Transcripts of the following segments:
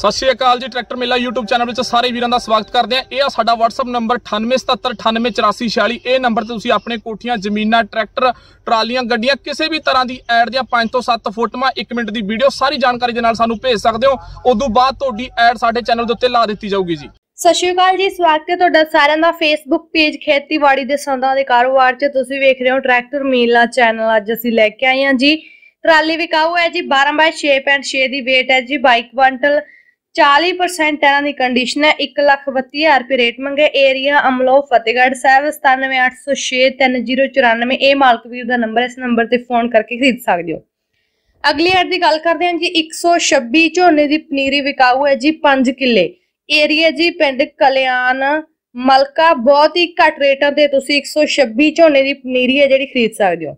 ਸਤਿ ਸ਼੍ਰੀ ਅਕਾਲ ਜੀ ਟਰੈਕਟਰ ਮੇਲਾ YouTube ਚੈਨਲ ਵਿੱਚ ਸਾਰੇ ਵੀਰਾਂ ਦਾ ਸਵਾਗਤ ਕਰਦੇ ਆ ਇਹ ਆ ਸਾਡਾ WhatsApp ਨੰਬਰ 9877988446 ਇਹ ਨੰਬਰ ਤੇ ਤੁਸੀਂ ਆਪਣੇ ਕੋਠੀਆਂ ਜ਼ਮੀਨਾਂ ਟਰੈਕਟਰ ਟਰਾਲੀਆਂ ਗੱਡੀਆਂ ਕਿਸੇ ਵੀ ਤਰ੍ਹਾਂ ਦੀ ਐਡ ਦੀਆਂ 5 ਤੋਂ 7 ਫੋਟੋਆਂ 1 ਮਿੰਟ ਦੀ ਵੀਡੀਓ ਸਾਰੀ ਜਾਣਕਾਰੀ ਦੇ ਨਾਲ ਸਾਨੂੰ ਭੇਜ ਸਕਦੇ ਹੋ ਉਦੋਂ ਬਾਅਦ ਤੁਹਾਡੀ ਐਡ ਸਾਡੇ ਚੈਨਲ ਦੇ ਉੱਤੇ ਲਾ ਦਿੱਤੀ ਜਾਊਗੀ ਜੀ ਸਤਿ ਸ਼੍ਰੀ ਅਕਾਲ ਜੀ ਸਵਾਗਤ ਹੈ ਤੁਹਾਡਾ ਸਾਰਿਆਂ ਦਾ ਫੇਸਬੁੱਕ ਪੇਜ ਖੇਤੀਬਾੜੀ ਦੇ ਸੰਦਾਂ ਦੇ ਕਾਰੋਬਾਰ 'ਚ ਤੁਸੀਂ ਵੇਖ ਰਹੇ ਹੋ ਟਰੈਕਟਰ ਮੇਲਾ ਚੈਨਲ ਅੱਜ ਅਸੀਂ ਲੈ ਕੇ ਆਏ ਹਾਂ ਜੀ ਟਰਾਲੀ ਵਿਕਾਊ ਹੈ ਜੀ 12x6.6 ਦੀ weight ਹੈ ਜੀ ਬਾਈਕ ਵੰਟਲ 40% ਇਹਨਾਂ ਦੀ ਕੰਡੀਸ਼ਨ ਹੈ 132000 ਰੁਪਏ ਰੇਟ ਮੰਗੇ ਏਰੀਆ ਅਮਲੋ ਫਤਿਹਗੜ੍ਹ ਸਾਹਿਬ 9780630094 ਇਹ ਮਾਲਕ ਵੀਰ ਦਾ ਨੰਬਰ ਹੈ ਇਸ ਨੰਬਰ ਤੇ ਫੋਨ ਕਰਕੇ ਖਰੀਦ ਸਕਦੇ ਹੋ ਅਗਲੀ ਐਡ ਦੀ ਗੱਲ ਕਰਦੇ ਹਾਂ ਜੀ 126 ਝੋਨੇ ਦੀ ਪਨੀਰੀ ਵਿਕਾਊ ਹੈ ਜੀ 5 ਕਿੱਲੇ ਏਰੀਆ ਜੀ ਪਿੰਡ ਕਲਿਆਣ ਮਲਕਾ ਬਹੁਤ ਹੀ ਘੱਟ ਰੇਟਾਂ ਤੇ ਤੁਸੀਂ 126 ਝੋਨੇ ਦੀ ਪਨੀਰੀ ਹੈ ਜਿਹੜੀ ਖਰੀਦ ਸਕਦੇ ਹੋ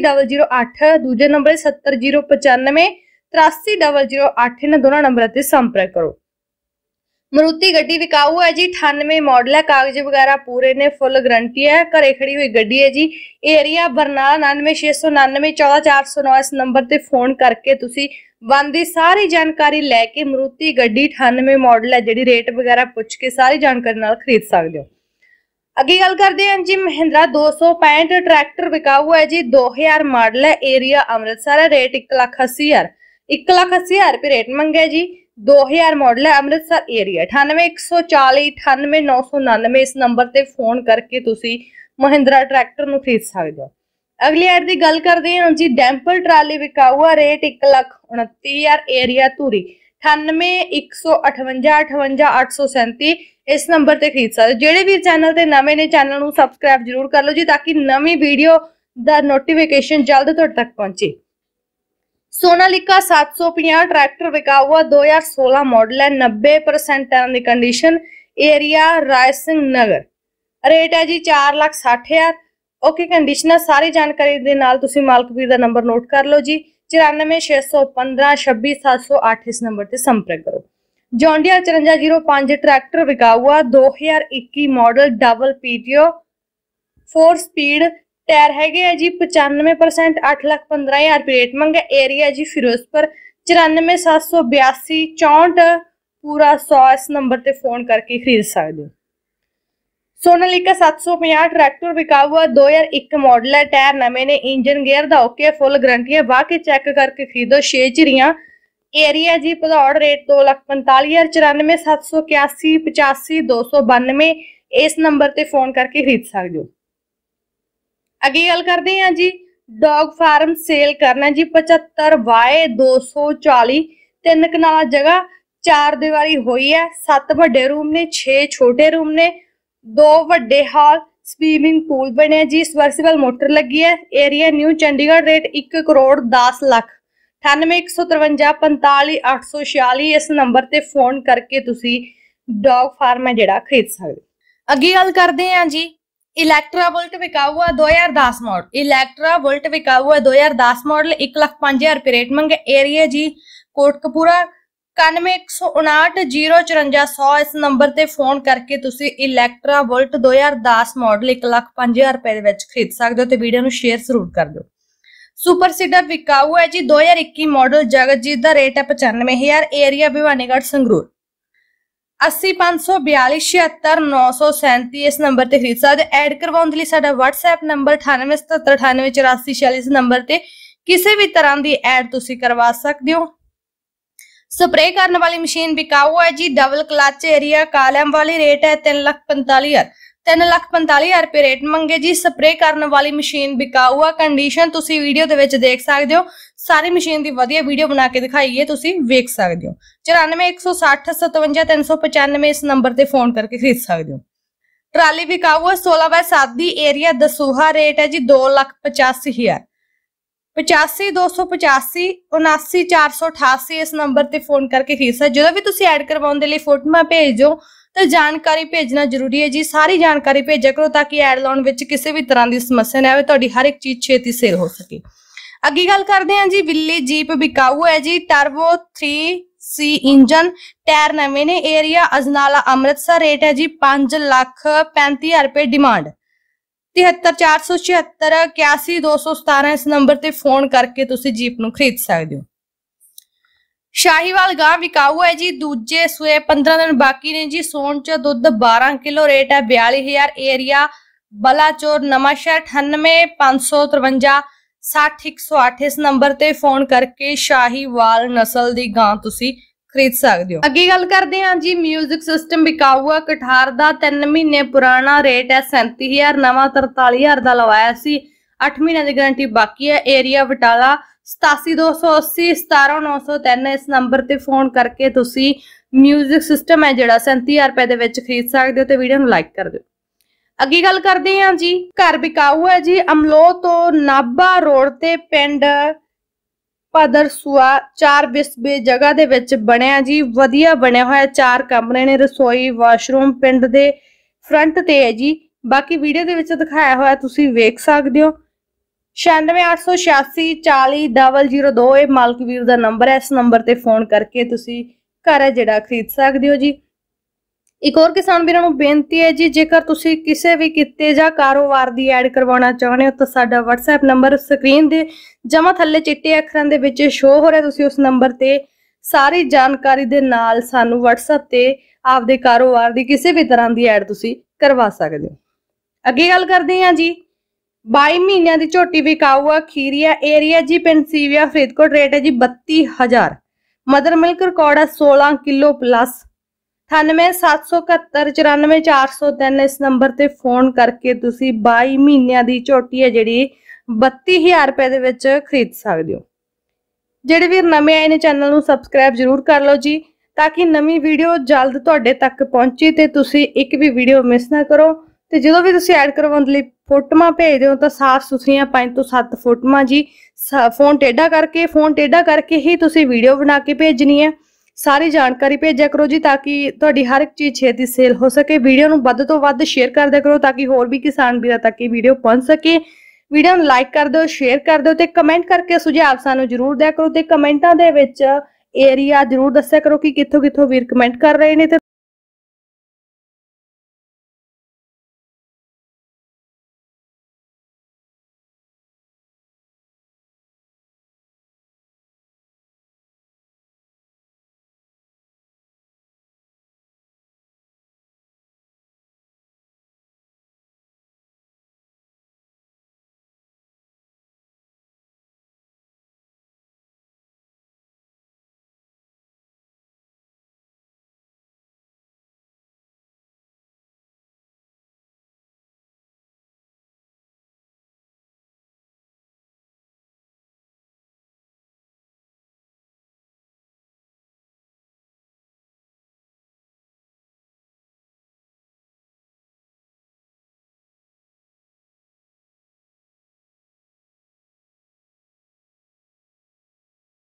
941718 ਦੂਜੇ ਨੰਬਰ 70095 83008 ਦੋਨਾਂ ਨੰਬਰਾਂ ਤੇ ਸੰਪਰਕ ਕਰੋ ਮਰੂਤੀ ਗੱਡੀ ਵਿਕਾਊ ਹੈ ਜੀ 98 ਮਾਡਲ ਹੈ ਕਾਗਜ਼ ਵਗੈਰਾ ਪੂਰੇ ਨੇ ਫੁੱਲ ਗਰੰਟੀ ਹੈ ਘਰੇ ਖੜੀ ਹੋਈ ਗੱਡੀ ਹੈ ਜੀ ਏਰੀਆ ਬਰਨਾਲਾ 9969941409 ਇਸ ਨੰਬਰ ਤੇ ਫੋਨ ਕਰਕੇ ਤੁਸੀਂ ਵਨ ਦੀ ਸਾਰੀ ਜਾਣਕਾਰੀ ਲੈ ਕੇ ਮਰੂਤੀ ਗੱਡੀ 98 ਮਾਡਲ ਹੈ ਜਿਹੜੀ ਰੇਟ ਵਗੈਰਾ ਪੁੱਛ ਕੇ ਸਾਰੀ ਜਾਣਕਾਰੀ ਨਾਲ ਖਰੀਦ ਸਕਦੇ ਹੋ ਅੱਗੇ ਗੱਲ ਕਰਦੇ ਹਾਂ ਜੀ ਮਹਿੰਦਰਾ 265 ਟਰੈਕਟਰ ਵਿਕਾਊ ਹੈ ਜੀ 2000 ਮਾਡਲ ਹੈ ਏਰੀਆ ਅੰਮ੍ਰਿਤਸਰ ਹੈ ਰੇਟ 1 ਲੱਖ 1,80,000 ਲੱਖ 80000 ਰੁਪਏ ਰੇਟ ਮੰਗਿਆ ਜੀ 2000 ਮਾਡਲ ਹੈ ਅੰਮ੍ਰਿਤਸਰ ਏਰੀਆ 98140 98999 ਇਸ ਨੰਬਰ ਤੇ ਫੋਨ ਕਰਕੇ ਤੁਸੀਂ ਮਹਿੰਦਰਾ ਟਰੈਕਟਰ ਨੂੰ ਖਰੀਦ ਸਕਦੇ ਹੋ ਅਗਲੀ ਐਡ ਦੀ ਗੱਲ ਕਰਦੇ ਹਾਂ ਜੀ ਡੈਂਪਲ ਟਰਾਲੀ ਵਿਕਾਊਆ ਰੇਟ 1,29,000 ਏਰੀਆ ਧੂਰੀ 9815858837 ਇਸ ਨੰਬਰ ਤੇ ਖਰੀਦ ਸਕਦੇ ਜਿਹੜੇ ਵੀ ਚੈਨਲ ਤੇ ਨਵੇਂ ਨੇ ਚੈਨਲ ਨੂੰ ਸਬਸਕ੍ਰਾਈਬ ਜਰੂਰ ਕਰ ਲਓ ਜੀ ਤਾਂ ਕਿ ਨਵੀਂ ਵੀਡੀਓ ਦਾ ਨੋਟੀਫਿਕੇਸ਼ਨ ਜਲਦ ਤੁਹਾਡੇ ਤੱਕ ਪਹੁੰਚੇ સોનાલિકા 750 ਟਰੈਕਟਰ ટ્રેક્ટર વિકાવવા દો હજાર સોલह મોડલ है नब्बे परसेंट टन की कंडीशन ਰੇਟ ਹੈ ਜੀ 460000 ਲੱਖ 60000 ਓਕੇ ਕੰਡੀਸ਼ਨਰ ਸਾਰੀ ਜਾਣਕਾਰੀ ਦੇ ਨਾਲ ਤੁਸੀਂ ਮਾਲਕ ਵੀਰ ਦਾ ਨੰਬਰ ਨੋਟ ਕਰ ਲਓ ਜੀ 9461526708 ਇਸ ਨੰਬਰ ਤੇ ਸੰਪਰਕ ਕਰੋ ਜੌਂਡੀਆ 5405 ਟਰੈਕਟਰ ਵਿਕਾਊਆ 2021 model double PTO 4 speed tyre ਹੈਗੇ ਆ ਜੀ 95% 8,15,000 ਰੁਪਏ ਰੇਟ ਮੰਗਿਆ ਏਰੀਆ ਜੀ ਫਿਰੋਜ਼ਪੁਰ 947284 ਪੂਰਾ 100 ਇਸ ਨੰਬਰ ਤੇ ਫੋਨ ਕਰਕੇ ਖਰੀਦ ਸਕਦੇ ਹੋ ਸੋਨਾਲੀਕਾ 750 ਟਰੈਕਟਰ ਵਿਕਾਊਆ 2001 ਮਾਡਲ ਹੈ ਟਾਇਰ ਨਵੇਂ ਨੇ ਇੰਜਨ ਗੇਅਰ ਦਾ ਓਕੇ ਫੁੱਲ ਗਾਰੰਟੀ ਹੈ ਵਾਕੇ ਚੈੱਕ ਕਰਕੇ ਖਰੀਦੋ 6 ਚਿਰੀਆਂ ਏਰੀਆ ਜੀ ਭਦੌੜ ਰੇਟ 245791 8529292 ਇਸ ਨੰਬਰ ਤੇ ਫੋਨ ਕਰਕੇ ਖਰੀਦ ਸਕਦੇ ਹੋ ਅੱਗੇ ਗੱਲ ਕਰਦੇ ਹਾਂ ਜੀ ਡੌਗ ਫਾਰਮ ਸੇਲ ਕਰਨਾ ਜੀ 75 ਵਾਏ 240 ਤਿੰਨ ਕਨਾਲਾ ਜਗ੍ਹਾ ਚਾਰ ਦੀਵਾਰੀ ਹੋਈ ਹੈ ਸੱਤ ਵੱਡੇ ਰੂਮ ਨੇ ਛੇ ਛੋਟੇ ਰੂਮ ਨੇ ਦੋ ਵੱਡੇ ਹਾਲ ਸਵੀਮਿੰਗ ਪੂਲ ਬਣਿਆ ਜੀ ਸਵਰਸੀਬਲ ਮੋਟਰ ਲੱਗੀ ਹੈ area New Chandigarh rate 1 crore 10 lakh 9815545846 ਇਸ ਨੰਬਰ ਤੇ ਫੋਨ ਕਰਕੇ ਤੁਸੀਂ ਡੌਗ ਫਾਰਮ ਹੈ ਜਿਹੜਾ ਖਰੀਦ ਸਕਦੇ ਅੱਗੇ ਗੱਲ ਕਰਦੇ ਹਾਂ ਜੀ ਇਲੈਕਟਰਾ ਵੋਲਟ ਵਿਕਾ ਹੁਆ 2010 ਮਾਡਲ ਇਲੈਕਟਰਾ ਵੋਲਟ ਵਿਕਾ ਹੁਆ 2010 ਮਾਡਲ 1 ਲੱਖ 5000 ਰੁਪਏ ਰੇਟ ਮੰਗੇ ਏਰੀਆ ਜੀ ਕੋਟਕਪੂਰਾ 9159544100 ਇਸ ਨੰਬਰ ਤੇ ਫੋਨ ਕਰਕੇ ਤੁਸੀਂ ਇਲੈਕਟਰਾ ਵੋਲਟ 2010 ਮਾਡਲ 1 ਲੱਖ 5000 ਰੁਪਏ ਦੇ ਵਿੱਚ ਖਰੀਦ ਸਕਦੇ ਹੋ ਤੇ ਵੀਡੀਓ ਨੂੰ ਸ਼ੇਅਰ ਜ਼ਰੂਰ ਕਰ ਦਿਓ ਸੁਪਰ ਸੀਡਰ ਵਿਕਾ ਹੈ ਜੀ 2021 ਮਾਡਲ ਜਗਤਜੀਤ ਦਾ ਰੇਟ ਹੈ 95000 ਏਰੀਆ ਭਿਵਾਨੀਗੜ੍ਹ ਸੰਗਰੂਰ 80542476937 ਇਸ ਨੰਬਰ ਤੇ ਖਰੀਦ ਸਕਦੇ ਐਡ ਕਰਵਾਉਣ ਦੇ ਲਈ ਸਾਡਾ WhatsApp ਨੰਬਰ 9877984846 ਇਸ ਨੰਬਰ ਤੇ ਕਿਸੇ ਵੀ ਤਰ੍ਹਾਂ ਦੀ ਐਡ ਤੁਸੀਂ ਕਰਵਾ ਸਕਦੇ ਹੋ ਸਪਰੇ ਕਰਨ ਵਾਲੀ ਮਸ਼ੀਨ ਬਿਕਾਊ ਹੈ ਜੀ ਡਬਲ ਕਲਚ ਏਰੀਆ ਕਾਲਮ ਵਾਲੀ ਰੇਟ ਹੈ 345000 345000 ਰੁਪਏ ਰੇਟ ਮੰਗੇ ਜੀ ਸਪਰੇ ਕਰਨ ਵਾਲੀ ਮਸ਼ੀਨ ਵਿਕਾਊ ਆ ਕੰਡੀਸ਼ਨ ਤੁਸੀਂ ਵੀਡੀਓ ਦੇ ਵਿੱਚ ਦੇਖ ਸਕਦੇ ਹੋ ਸਾਰੀ ਮਸ਼ੀਨ ਦੀ ਵਧੀਆ ਵੀਡੀਓ ਬਣਾ ਕੇ ਦਿਖਾਈ ਹੈ ਤੁਸੀਂ ਵੇਖ ਸਕਦੇ ਹੋ 9416057395 ਇਸ ਨੰਬਰ ਤੇ ਫੋਨ ਕਰਕੇ ਖਰੀਦ ਸਕਦੇ ਹੋ ਟਰਾਲੀ ਵਿਕਾਊ ਆ 16/7 ਦੀ ਏਰੀਆ ਦਸੂਹਾ ਰੇਟ ਹੈ ਜੀ 285000 8525579488 ਇਸ ਨੰਬਰ ਤੇ ਫੋਨ ਕਰਕੇ ਖਰੀਦ ਸਕਦੇ ਜਦੋਂ ਵੀ ਤੁਸੀਂ ਐਡ ਕਰਵਾਉਣ ਦੇ ਲਈ ਫੋਟੋਆਂ ਭੇਜੋ ਤਾਂ ਜਾਣਕਾਰੀ ਭੇਜਣਾ ਜ਼ਰੂਰੀ ਹੈ ਜੀ ਸਾਰੀ ਜਾਣਕਾਰੀ ਭੇਜਿਆ ਕਰੋ ਤਾਂ ਕਿ ਐਡ ਲਾਉਣ ਵਿੱਚ ਕਿਸੇ ਵੀ ਤਰ੍ਹਾਂ ਦੀ ਸਮੱਸਿਆ ਨਾ ਆਵੇ ਤੁਹਾਡੀ ਹਰ ਇੱਕ ਚੀਜ਼ ਛੇਤੀ ਸੇਲ ਹੋ ਸਕੇ ਅੱਗੇ ਗੱਲ ਕਰਦੇ ਹਾਂ ਜੀ ਬਿੱਲੀ ਜੀਪ ਵਿਕਾਊ ਹੈ ਜੀ ਟਰਬੋ 3 ਸੀ ਇੰਜਨ ਟਾਇਰ ਨਵੇਂ ਨੇ ਏਰੀਆ ਅਜਨਾਲਾ ਅੰਮ੍ਰਿਤਸਰ ਰੇਟ ਹੈ ਜੀ 5 ਲੱਖ 35000 ਰੁਪਏ ਡਿਮਾਂਡ 73476 81217 ਇਸ ਨੰਬਰ ਤੇ ਫੋਨ ਕਰਕੇ ਤੁਸੀਂ ਜੀਪ ਨੂੰ ਖਰੀਦ ਸਕਦੇ ਹੋ ਸ਼ਾਹੀਵਾਲ ਗਾਂ ਵਿਕਾਊ ਹੈ ਜੀ ਦੂਜੇ ਸੂਏ 15 ਦਿਨ ਬਾਕੀ ਨੇ ਜੀ ਸੋਣ ਚ ਦੁੱਧ 12 ਕਿਲੋ ਰੇਟ ਹੈ 42000 ਏਰੀਆ ਬਲਾਚੋਰ ਨਵਾਂਸ਼ਹਿਰ 98553 60128 ਇਸ ਨੰਬਰ ਤੇ ਫੋਨ ਕਰਕੇ ਸ਼ਾਹੀਵਾਲ ਨਸਲ ਦੀ ਗਾਂ ਤੁਸੀਂ ਖਰੀਦ ਸਕਦੇ ਹੋ ਅੱਗੇ ਗੱਲ ਕਰਦੇ ਹਾਂ ਜੀ 뮤직 ਸਿਸਟਮ ਵਿਕਾਊ ਆ ਕਠਾਰ ਦਾ 3 ਮਹੀਨੇ ਪੁਰਾਣਾ ਰੇਟ ਹੈ 37000 ਨਵਾਂ 43000 ਦਾ ਲਵਾਇਆ ਸੀ 8 ਮਹੀਨੇ ਦੀ ਗਾਰੰਟੀ ਬਾਕੀ ਹੈ ਏਰੀਆ ਬਟਾਲਾ 87280 ਇਸ ਨੰਬਰ ਤੇ ਫੋਨ ਕਰਕੇ ਤੁਸੀਂ 뮤직 ਸਿਸਟਮ ਹੈ ਜਿਹੜਾ 37000 ਰੁਪਏ ਦੇ ਵਿੱਚ ਖਰੀਦ ਸਕਦੇ ਹੋ ਤੇ ਵੀਡੀਓ ਨੂੰ ਲਾਈਕ ਕਰ ਦਿਓ ਅੱਗੇ ਗੱਲ ਕਰਦੇ ਹਾਂ ਜੀ ਘਰ ਵਿਕਾਊ ਹੈ ਜੀ ਅਮਲੋ ਤੋਂ ਨਾਬਾ ਰੋਡ ਤੇ ਪਿੰਡ ਪਦਰਸੂਆ 4 ਬਿਸਬੇ ਜਗ੍ਹਾ ਦੇ ਵਿੱਚ ਬਣਿਆ ਜੀ ਵਧੀਆ ਬਣਿਆ ਹੋਇਆ ਚਾਰ ਕਮਰੇ ਨੇ ਰਸੋਈ ਵਾਸ਼ਰੂਮ ਪਿੰਡ ਦੇ ਫਰੰਟ ਤੇ ਹੈ ਜੀ ਬਾਕੀ ਵੀਡੀਓ ਦੇ ਵਿੱਚ ਦਿਖਾਇਆ ਹੋਇਆ ਤੁਸੀਂ ਵੇਖ ਸਕਦੇ ਹੋ 9686400002 ਇਹ ਮਾਲਕਵੀਰ ਦਾ ਨੰਬਰ ਹੈ ਇਸ ਨੰਬਰ ਤੇ ਫੋਨ ਕਰਕੇ ਤੁਸੀਂ ਘਰ ਹੈ ਜਿਹੜਾ ਖਰੀਦ ਸਕਦੇ ਹੋ ਜੀ ਇੱਕ ਹੋਰ ਕਿਸਾਨ ਵੀਰਾਂ ਨੂੰ ਬੇਨਤੀ ਹੈ ਜੀ ਜੇਕਰ ਤੁਸੀਂ ਕਿਸੇ ਵੀ ਕਿਤੇ ਜਾਂ ਕਾਰੋਬਾਰ ਦੀ ਐਡ ਕਰਵਾਉਣਾ ਚਾਹੁੰਦੇ ਹੋ ਤਾਂ ਸਾਡਾ WhatsApp ਨੰਬਰ ਸਕਰੀਨ ਦੇ ਜਮਾ ਥੱਲੇ ਚਿੱਟੇ ਅੱਖਰਾਂ ਦੇ ਵਿੱਚ ਸ਼ੋ ਹੋ ਰਿਹਾ ਤੁਸੀਂ ਉਸ ਨੰਬਰ ਤੇ ਸਾਰੀ ਜਾਣਕਾਰੀ ਦੇ ਨਾਲ ਸਾਨੂੰ WhatsApp ਤੇ ਆਪਦੇ ਕਾਰੋਬਾਰ ਦੀ ਕਿਸੇ ਵੀ ਤਰ੍ਹਾਂ ਦੀ ਐਡ ਤੁਸੀਂ ਕਰਵਾ ਸਕਦੇ ਹੋ ਅੱਗੇ ਗੱਲ ਕਰਦੇ ਹਾਂ ਜੀ 22 ਮਹੀਨਿਆਂ ਦੀ ਝੋਟੀ ਵਿਕਾਊ ਆ ਖੀਰੀਆ ਏਰੀਆ ਜੀ ਪੈਂਸੀਵਿਆ ਫਰੀਦਕੋਟ ਰੇਟ ਹੈ ਜੀ 32000 ਮਦਰ ਮਿਲਕ ਰਿਕਾਰਡ ਆ 16 ਕਿਲੋ ਪਲੱਸ 9877794403 ਇਸ ਨੰਬਰ ਤੇ ਫੋਨ ਕਰਕੇ ਤੁਸੀਂ 22 ਮਹੀਨਿਆਂ ਦੀ ਝੋਟੀ ਹੈ ਜਿਹੜੀ 32000 ਰੁਪਏ ਦੇ ਵਿੱਚ ਖਰੀਦ ਸਕਦੇ ਹੋ ਜਿਹੜੇ ਵੀ ਨਵੇਂ ਆਏ ਨੇ ਚੈਨਲ ਨੂੰ ਸਬਸਕ੍ਰਾਈਬ ਜ਼ਰੂਰ ਕਰ ਲਓ ਜੀ ਤਾਂ ਕਿ ਨਵੀਂ ਵੀਡੀਓ ਜਲਦ ਤੁਹਾਡੇ ਤੱਕ ਪਹੁੰਚੇ ਤੇ ਤੁਸੀਂ ਇੱਕ ਵੀ ਵੀਡੀਓ ਮਿਸ ਨਾ ਕਰੋ ਤੇ ਜਦੋਂ ਵੀ ਤੁਸੀਂ ਐਡ ਕਰਵਾਉਣ ਲਈ ਫੋਟੋਆਂ ਭੇਜਦੇ ਹੋ ਤਾਂ ਸਾਫ਼ ਸੁਥਰੀਆਂ 5 ਤੋਂ 7 ਫੋਟੋਆਂ ਜੀ ਫੋਨ ਟੇਡਾ ਕਰਕੇ ਫੋਨ ਟੇਡਾ ਕਰਕੇ ਹੀ ਤੁਸੀਂ ਵੀਡੀਓ ਬਣਾ ਕੇ ਭੇਜਣੀ ਹੈ ਸਾਰੀ ਜਾਣਕਾਰੀ ਭੇਜਿਆ ਕਰੋ ਜੀ ਤਾਂ ਕਿ ਤੁਹਾਡੀ ਹਰ ਇੱਕ ਚੀਜ਼ ਛੇਤੀ ਸੇਲ ਹੋ ਸਕੇ ਵੀਡੀਓ ਨੂੰ ਵੱਧ ਤੋਂ ਵੱਧ ਸ਼ੇਅਰ ਕਰਦਿਆ ਕਰੋ ਤਾਂ ਕਿ ਹੋਰ ਵੀ ਕਿਸਾਨ ਵੀਰਾਂ ਤੱਕ ਇਹ ਵੀਡੀਓ ਪਹੁੰਚ ਸਕੇ ਵੀਡੀਓ ਨੂੰ ਲਾਈਕ ਕਰ ਦਿਓ ਸ਼ੇਅਰ ਕਰ ਦਿਓ ਤੇ ਕਮੈਂਟ ਕਰਕੇ ਸੁਝਾਅ ਸਾਨੂੰ ਜ਼ਰੂਰ ਦਿਆ ਕਰੋ ਤੇ ਕਮੈਂਟਾਂ ਦੇ ਵਿੱਚ ਏਰੀਆ ਜ਼ਰੂਰ ਦੱਸਿਆ ਕਰੋ ਕਿ ਕਿੱਥੋਂ ਕਿੱਥੋਂ ਵੀਰ ਕਮੈਂਟ ਕਰ ਰਹੇ ਨੇ ਤੇ